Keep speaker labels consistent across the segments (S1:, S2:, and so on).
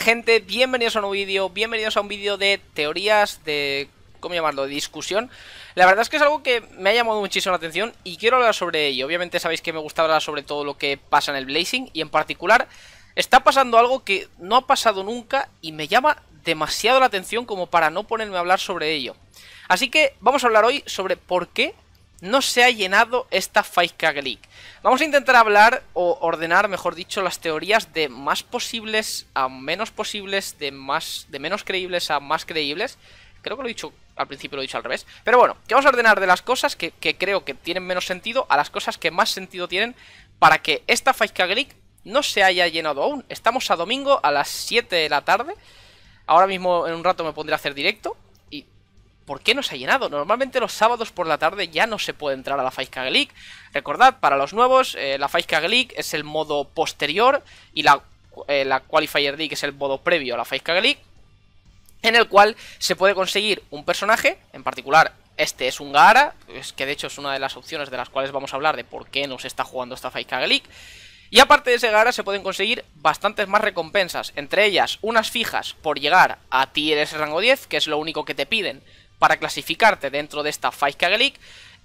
S1: gente, bienvenidos a un nuevo vídeo, bienvenidos a un vídeo de teorías, de... ¿cómo llamarlo? De discusión La verdad es que es algo que me ha llamado muchísimo la atención y quiero hablar sobre ello Obviamente sabéis que me gusta hablar sobre todo lo que pasa en el Blazing y en particular está pasando algo que no ha pasado nunca y me llama demasiado la atención como para no ponerme a hablar sobre ello Así que vamos a hablar hoy sobre por qué no se ha llenado esta Gleek. Vamos a intentar hablar o ordenar, mejor dicho, las teorías de más posibles a menos posibles, de más de menos creíbles a más creíbles. Creo que lo he dicho al principio, lo he dicho al revés. Pero bueno, que vamos a ordenar de las cosas que, creo que tienen menos sentido a las cosas que más sentido tienen para que esta Gleek no se haya llenado aún. Estamos a domingo a las 7 de la tarde. Ahora mismo en un rato me pondré a hacer directo ¿Por qué no se ha llenado? Normalmente los sábados por la tarde ya no se puede entrar a la Fight League. Recordad, para los nuevos, eh, la Fight League es el modo posterior y la, eh, la Qualifier League es el modo previo a la Fight League, en el cual se puede conseguir un personaje, en particular este es un Gaara, que de hecho es una de las opciones de las cuales vamos a hablar de por qué nos está jugando esta faika League. Y aparte de ese Gaara se pueden conseguir bastantes más recompensas, entre ellas unas fijas por llegar a ese rango 10, que es lo único que te piden para clasificarte dentro de esta 5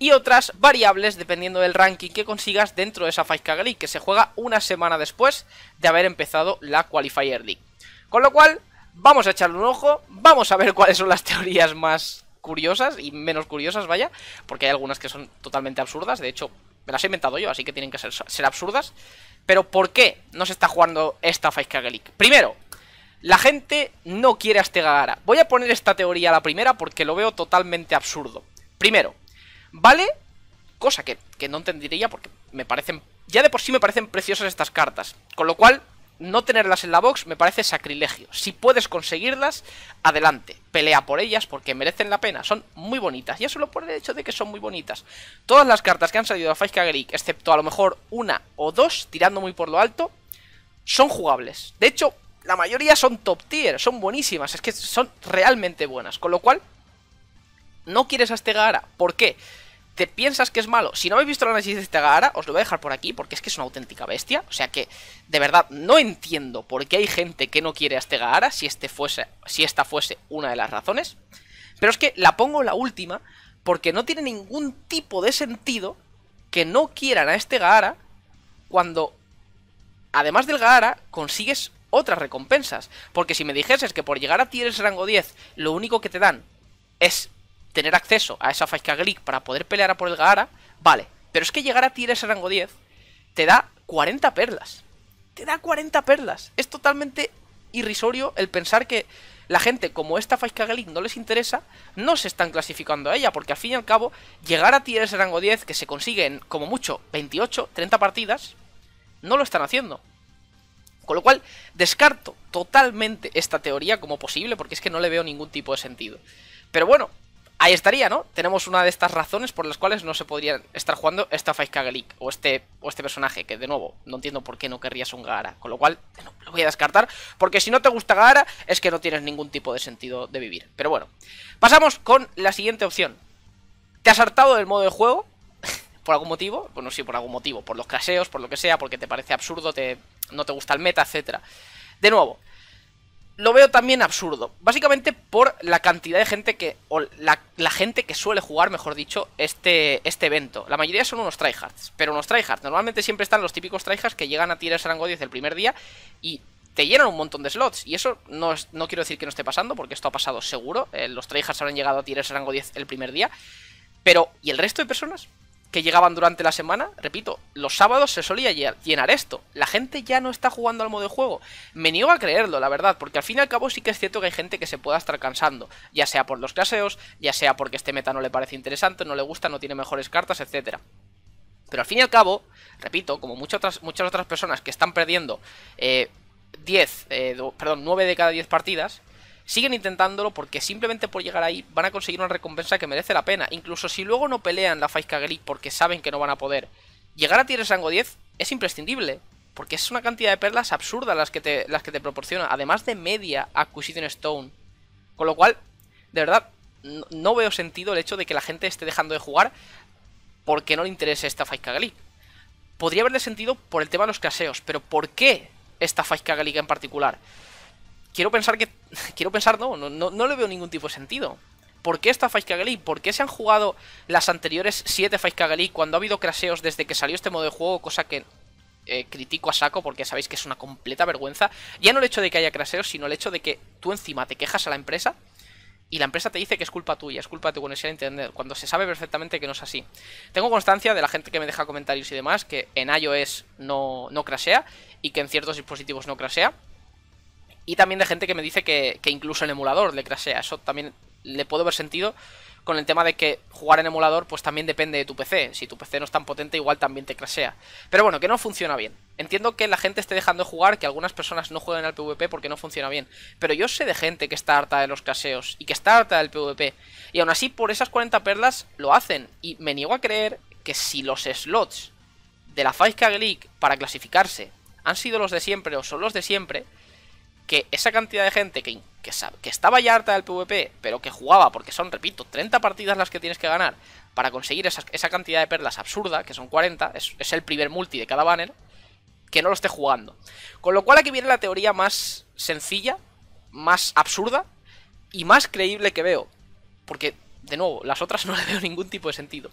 S1: y otras variables dependiendo del ranking que consigas dentro de esa 5 League que se juega una semana después de haber empezado la Qualifier League. Con lo cual, vamos a echarle un ojo, vamos a ver cuáles son las teorías más curiosas y menos curiosas, vaya, porque hay algunas que son totalmente absurdas, de hecho, me las he inventado yo, así que tienen que ser, absurdas. Pero ¿por qué no se está jugando esta 5 League? Primero, la gente no quiere a este Gagara. Voy a poner esta teoría a la primera porque lo veo totalmente absurdo. Primero, vale, cosa que, que no entendería porque me parecen... Ya de por sí me parecen preciosas estas cartas. Con lo cual, no tenerlas en la box me parece sacrilegio. Si puedes conseguirlas, adelante. Pelea por ellas porque merecen la pena. Son muy bonitas. Ya solo por el hecho de que son muy bonitas. Todas las cartas que han salido a Faisca excepto a lo mejor una o dos, tirando muy por lo alto, son jugables. De hecho, la mayoría son top tier, son buenísimas, es que son realmente buenas. Con lo cual, no quieres a este Gaara. ¿Por qué? ¿Te piensas que es malo? Si no habéis visto la análisis de este Gaara, os lo voy a dejar por aquí porque es que es una auténtica bestia. O sea que, de verdad, no entiendo por qué hay gente que no quiere a este Gaara si, este fuese, si esta fuese una de las razones. Pero es que la pongo la última porque no tiene ningún tipo de sentido que no quieran a este Gaara cuando, además del Gaara, consigues otras recompensas. Porque si me dijeses que por llegar a tieres rango 10, lo único que te dan es tener acceso a esa Faisca Glick para poder pelear a por el Gaara, vale. Pero es que llegar a tieres rango 10 te da 40 perlas. Te da 40 perlas. Es totalmente irrisorio el pensar que la gente como esta Faisca Glick no les interesa, no se están clasificando a ella, porque al fin y al cabo, llegar a tieres rango 10, que se consiguen como mucho 28, 30 partidas, no lo están haciendo. Con lo cual, descarto totalmente esta teoría como posible, porque es que no le veo ningún tipo de sentido. Pero bueno, ahí estaría, ¿no? Tenemos una de estas razones por las cuales no se podría estar jugando esta Faizkaga League o este, o este personaje, que de nuevo, no entiendo por qué no querrías un Gaara. Con lo cual, lo voy a descartar, porque si no te gusta Gaara, es que no tienes ningún tipo de sentido de vivir. Pero bueno, pasamos con la siguiente opción. ¿Te has hartado del modo de juego? ¿Por algún motivo? Bueno, sí, por algún motivo. Por los caseos, por lo que sea, porque te parece absurdo, te no te gusta el meta, etcétera. De nuevo, lo veo también absurdo. Básicamente por la cantidad de gente que. O la, gente que suele jugar, mejor dicho, este, este evento. La mayoría son unos tryhards. Pero unos tryhards. Normalmente siempre están los típicos tryhards que llegan a tirar Rango 10 el primer día. Y te llenan un montón de slots. Y eso no, no quiero decir que no esté pasando, porque esto ha pasado seguro. Eh, los tryhards habrán llegado a tirar rango 10 el primer día. Pero, ¿y el resto de personas? que llegaban durante la semana, repito, los sábados se solía llenar esto. La gente ya no está jugando al modo de juego. Me niego a creerlo, la verdad, porque al fin y al cabo sí que es cierto que hay gente que se pueda estar cansando, ya sea por los claseos, ya sea porque este meta no le parece interesante, no le gusta, no tiene mejores cartas, etcétera. Pero al fin y al cabo, repito, como muchas otras, muchas otras personas que están perdiendo eh, eh, perdón, 9 de cada 10 partidas, siguen intentándolo porque simplemente por llegar ahí van a conseguir una recompensa que merece la pena. Incluso si luego no pelean la Faisca porque saben que no van a poder, llegar a Tier Sango 10 es imprescindible. Porque es una cantidad de perlas absurda las que te, las que te proporciona. Además de media Acquisition Stone. Con lo cual, de verdad, no, veo sentido el hecho de que la gente esté dejando de jugar porque no le interese esta Fight Kagalik. Podría haberle sentido por el tema de los caseos, pero ¿por qué esta Fight Kagalik en particular? quiero pensar que. Quiero pensar, no, no, no, le veo ningún tipo de sentido. ¿Por qué esta Fight Kagali? ¿Por qué se han jugado las anteriores 7 Fight Kagali cuando ha habido craseos desde que salió este modo de juego? Cosa que eh, critico a saco porque sabéis que es una completa vergüenza. Ya no el hecho de que haya craseos, sino el hecho de que tú encima te quejas a la empresa y la empresa te dice que es culpa tuya, es culpa de tu conexión cuando se sabe perfectamente que no es así. Tengo constancia de la gente que me deja comentarios y demás que en iOS no, no crasea y que en ciertos dispositivos no crasea. Y también de gente que me dice que, incluso el emulador le crashea. Eso también le puedo ver sentido con el tema de que jugar en emulador pues también depende de tu PC. Si tu PC no es tan potente igual también te crasea. Pero bueno, que no funciona bien. Entiendo que la gente esté dejando de jugar, que algunas personas no jueguen al PvP porque no funciona bien. Pero yo sé de gente que está harta de los caseos y que está harta del PvP. Y aún así por esas 40 perlas lo hacen. Y me niego a creer que si los slots de la 5K League para clasificarse han sido los de siempre o son los de siempre que esa cantidad de gente que, que estaba ya harta del PvP, pero que jugaba, porque son, repito, 30 partidas las que tienes que ganar para conseguir esa, cantidad de perlas absurda, que son 40, es, el primer multi de cada banner, que no lo esté jugando. Con lo cual aquí viene la teoría más sencilla, más absurda y más creíble que veo. Porque, de nuevo, las otras no le veo ningún tipo de sentido.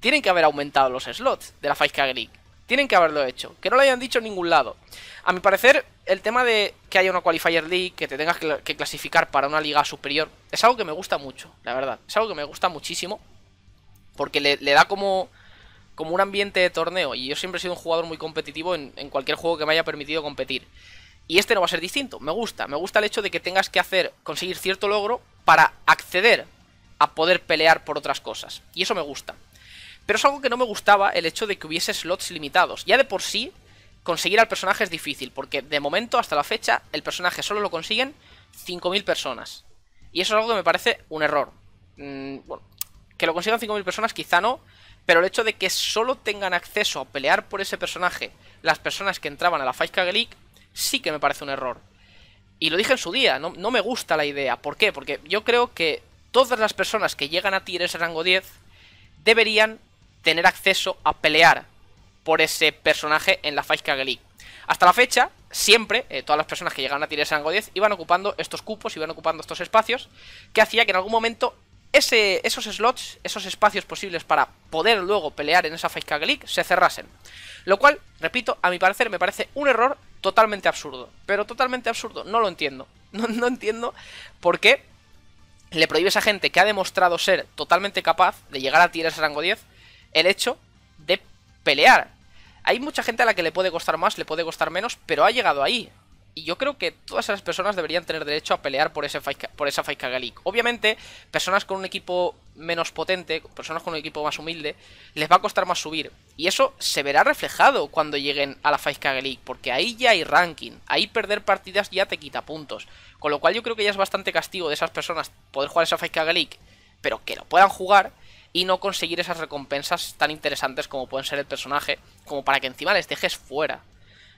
S1: Tienen que haber aumentado los slots de la Fight League. Tienen que haberlo hecho. Que no lo hayan dicho en ningún lado. A mi parecer, el tema de que haya una Qualifier League, que te tengas que clasificar para una liga superior, es algo que me gusta mucho, la verdad. Es algo que me gusta muchísimo. Porque le, da como, como un ambiente de torneo. Y yo siempre he sido un jugador muy competitivo en, en cualquier juego que me haya permitido competir. Y este no va a ser distinto. Me gusta. Me gusta el hecho de que tengas que hacer, conseguir cierto logro para acceder a poder pelear por otras cosas. Y eso me gusta. Pero es algo que no me gustaba el hecho de que hubiese slots limitados. Ya de por sí, conseguir al personaje es difícil, porque de momento, hasta la fecha, el personaje solo lo consiguen 5.000 personas. Y eso es algo que me parece un error. Mm, que lo consigan 5.000 personas quizá no, pero el hecho de que solo tengan acceso a pelear por ese personaje las personas que entraban a la Fight League sí que me parece un error. Y lo dije en su día, no, no me gusta la idea. ¿Por qué? Porque yo creo que todas las personas que llegan a ti ese rango 10 deberían tener acceso a pelear por ese personaje en la Fight Kagelik... Hasta la fecha, siempre, eh, todas las personas que llegaban a tirar rango 10 iban ocupando estos cupos, iban ocupando estos espacios, que hacía que en algún momento ese, esos slots, esos espacios posibles para poder luego pelear en esa Fight Kagelik... se cerrasen. Lo cual, repito, a mi parecer me parece un error totalmente absurdo. Pero totalmente absurdo, no lo entiendo. No, entiendo por qué le prohíbe a gente que ha demostrado ser totalmente capaz de llegar a tirar ese rango 10 el hecho de pelear. Hay mucha gente a la que le puede costar más, le puede costar menos, pero ha llegado ahí. Y yo creo que todas esas personas deberían tener derecho a pelear por, ese por esa Fight League. Obviamente, personas con un equipo menos potente, personas con un equipo más humilde, les va a costar más subir. Y eso se verá reflejado cuando lleguen a la Fight galic porque ahí ya hay ranking, ahí perder partidas ya te quita puntos. Con lo cual yo creo que ya es bastante castigo de esas personas poder jugar esa Fight galic pero que lo puedan jugar y no conseguir esas recompensas tan interesantes como pueden ser el personaje, como para que encima les dejes fuera.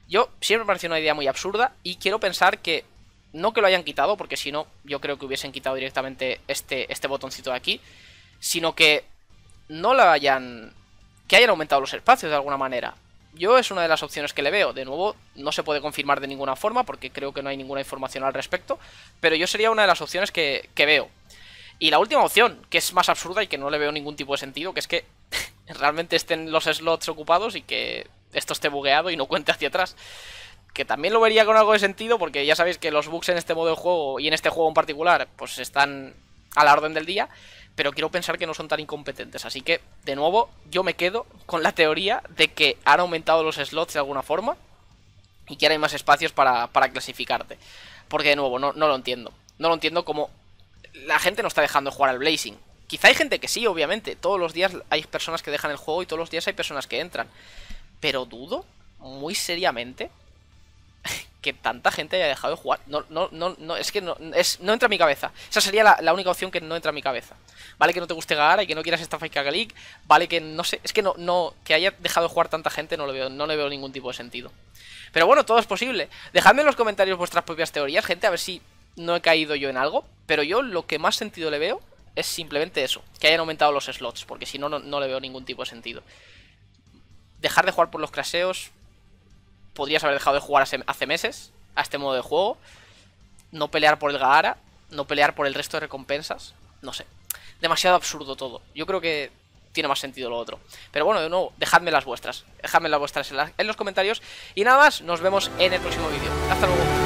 S1: Yo siempre me pareció una idea muy absurda y quiero pensar que no que lo hayan quitado, porque si no, yo creo que hubiesen quitado directamente este, este botoncito de aquí, sino que no la hayan... que hayan aumentado los espacios de alguna manera. Yo es una de las opciones que le veo. De nuevo, no se puede confirmar de ninguna forma porque creo que no hay ninguna información al respecto. Pero yo sería una de las opciones que, que veo. Y la última opción, que es más absurda y que no le veo ningún tipo de sentido, que es que realmente estén los slots ocupados y que esto esté bugueado y no cuente hacia atrás. Que también lo vería con algo de sentido, porque ya sabéis que los bugs en este modo de juego, y en este juego en particular, pues están a la orden del día. Pero quiero pensar que no son tan incompetentes. Así que, de nuevo, yo me quedo con la teoría de que han aumentado los slots de alguna forma. Y que ahora hay más espacios para, clasificarte. Porque, de nuevo, no, no lo entiendo. No lo entiendo como la gente no está dejando de jugar al Blazing. Quizá hay gente que sí, obviamente. Todos los días hay personas que dejan el juego y todos los días hay personas que entran. Pero dudo, muy seriamente, que tanta gente haya dejado de jugar. No, no, no, es que no, es, no entra en mi cabeza. Esa sería la, única opción que no entra a mi cabeza. Vale que no te guste Gaara y que no quieras esta Fight League. Vale que no sé. Es que no, no. Que haya dejado de jugar tanta gente no, lo veo, no le veo ningún tipo de sentido. Pero bueno, todo es posible. Dejadme en los comentarios vuestras propias teorías, gente, a ver si no he caído yo en algo, pero yo lo que más sentido le veo es simplemente eso, que hayan aumentado los slots, porque si no, no, le veo ningún tipo de sentido. Dejar de jugar por los claseos, podrías haber dejado de jugar hace, meses a este modo de juego, no pelear por el Gaara, no pelear por el resto de recompensas, no sé. Demasiado absurdo todo. Yo creo que tiene más sentido lo otro. Pero bueno, de nuevo, dejadme las vuestras. Dejadme las vuestras en los comentarios. Y nada más, nos vemos en el próximo vídeo. Hasta luego.